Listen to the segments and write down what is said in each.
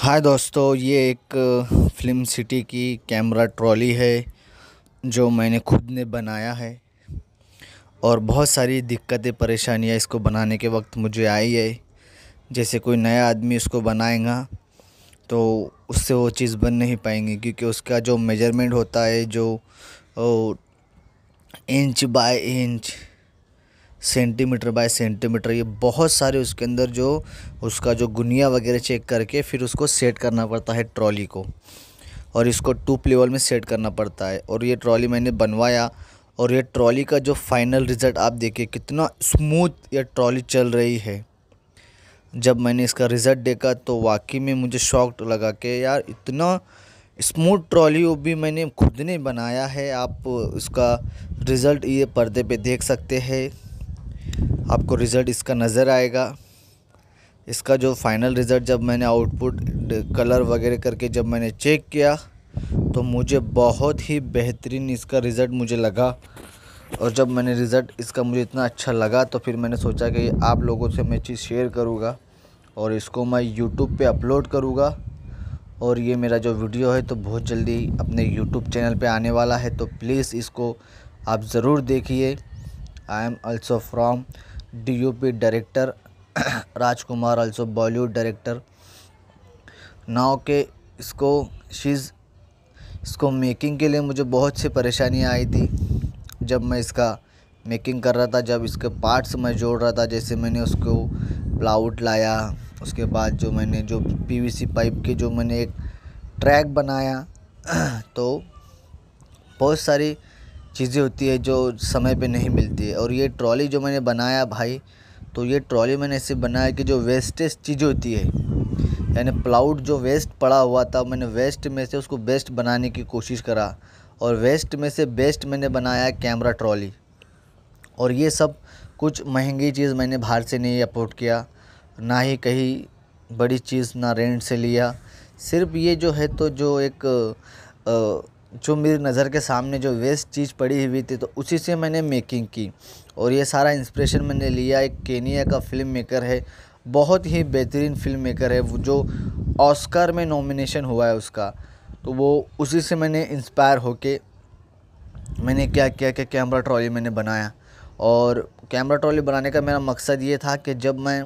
हाय दोस्तों ये एक फिल्म सिटी की कैमरा ट्रॉली है जो मैंने खुद ने बनाया है और बहुत सारी दिक्कतें परेशानियाँ इसको बनाने के वक्त मुझे आई है जैसे कोई नया आदमी इसको बनाएगा तो उससे वो चीज़ बन नहीं पाएंगी क्योंकि उसका जो मेजरमेंट होता है जो inch by inch centimetre by centimetre ये बहुत सारे उसके अंदर जो उसका जो गुनिया वगैरह चेक करके फिर उसको सेट करना पड़ता है ट्रॉली को और इसको टूप लेवल में सेट करना पड़ता है और ये ट्रॉली मैंने बनवाया और ये ट्रॉली का जो फाइनल रिज़ल्ट आप देखिए कितना स्मूथ ये ट्रॉली चल रही है जब मैंने इसका रिज़ल्ट देखा तो वाकई में मुझे शॉक लगा कि यार इतना स्मूथ ट्रॉली वो भी मैंने खुद ने बनाया है आप उसका रिज़ल्ट ये पर्दे पे देख सकते हैं आपको रिज़ल्ट इसका नज़र आएगा इसका जो फाइनल रिज़ल्ट जब मैंने आउटपुट कलर वगैरह करके जब मैंने चेक किया तो मुझे बहुत ही बेहतरीन इसका रिज़ल्ट मुझे लगा और जब मैंने रिज़ल्ट इसका मुझे इतना अच्छा लगा तो फिर मैंने सोचा कि आप लोगों से मैं चीज़ शेयर करूँगा और इसको मैं यूट्यूब पे अपलोड करूँगा और ये मेरा जो वीडियो है तो बहुत जल्दी अपने यूट्यूब चैनल पर आने वाला है तो प्लीज़ इसको आप ज़रूर देखिए I am also from P director Rajkumar also Bollywood director नाव के इसको शीज़ इसको मेकिंग के लिए मुझे बहुत सी परेशानियाँ आई थी जब मैं इसका मेकिंग कर रहा था जब इसके पार्ट्स मैं जोड़ रहा था जैसे मैंने उसको प्लाउट लाया उसके बाद जो मैंने जो पीवीसी पाइप के जो मैंने एक ट्रैक बनाया तो बहुत सारी चीज़ें होती है जो समय पे नहीं मिलती है और ये ट्रॉली जो मैंने बनाया भाई तो ये ट्रॉली मैंने ऐसे बनाया कि जो वेस्टेज चीज़ें होती है यानी प्लाउड जो वेस्ट पड़ा हुआ था मैंने वेस्ट में से उसको बेस्ट बनाने की कोशिश करा और वेस्ट में से बेस्ट मैंने बनाया कैमरा ट्रॉली और ये सब कुछ महंगी चीज़ मैंने बाहर से नहीं अपोर्ट किया ना ही कहीं बड़ी चीज़ ना रेंट से लिया सिर्फ ये जो है तो जो एक आ, जो मेरी नज़र के सामने जो वेस्ट चीज़ पड़ी हुई थी तो उसी से मैंने मेकिंग की और ये सारा इंस्पिरेशन मैंने लिया एक केनिया का फिल्म मेकर है बहुत ही बेहतरीन फिल्म मेकर है वो जो ऑस्कर में नॉमिनेशन हुआ है उसका तो वो उसी से मैंने इंस्पायर होके मैंने क्या किया कि कैमरा ट्रॉली मैंने बनाया और कैमरा ट्रॉली बनाने का मेरा मकसद ये था कि जब मैं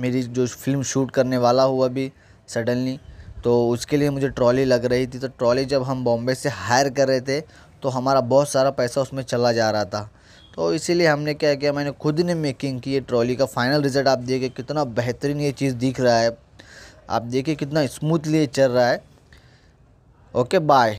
मेरी जो फिल्म शूट करने वाला हुआ भी सडनली तो उसके लिए मुझे ट्रॉली लग रही थी तो ट्रॉली जब हम बॉम्बे से हायर कर रहे थे तो हमारा बहुत सारा पैसा उसमें चला जा रहा था तो इसीलिए हमने क्या किया मैंने खुद ने मेकिंग की ये ट्रॉली का फाइनल रिज़ल्ट आप देखिए कितना बेहतरीन ये चीज़ दिख रहा है आप देखिए कितना स्मूथली चल रहा है ओके बाय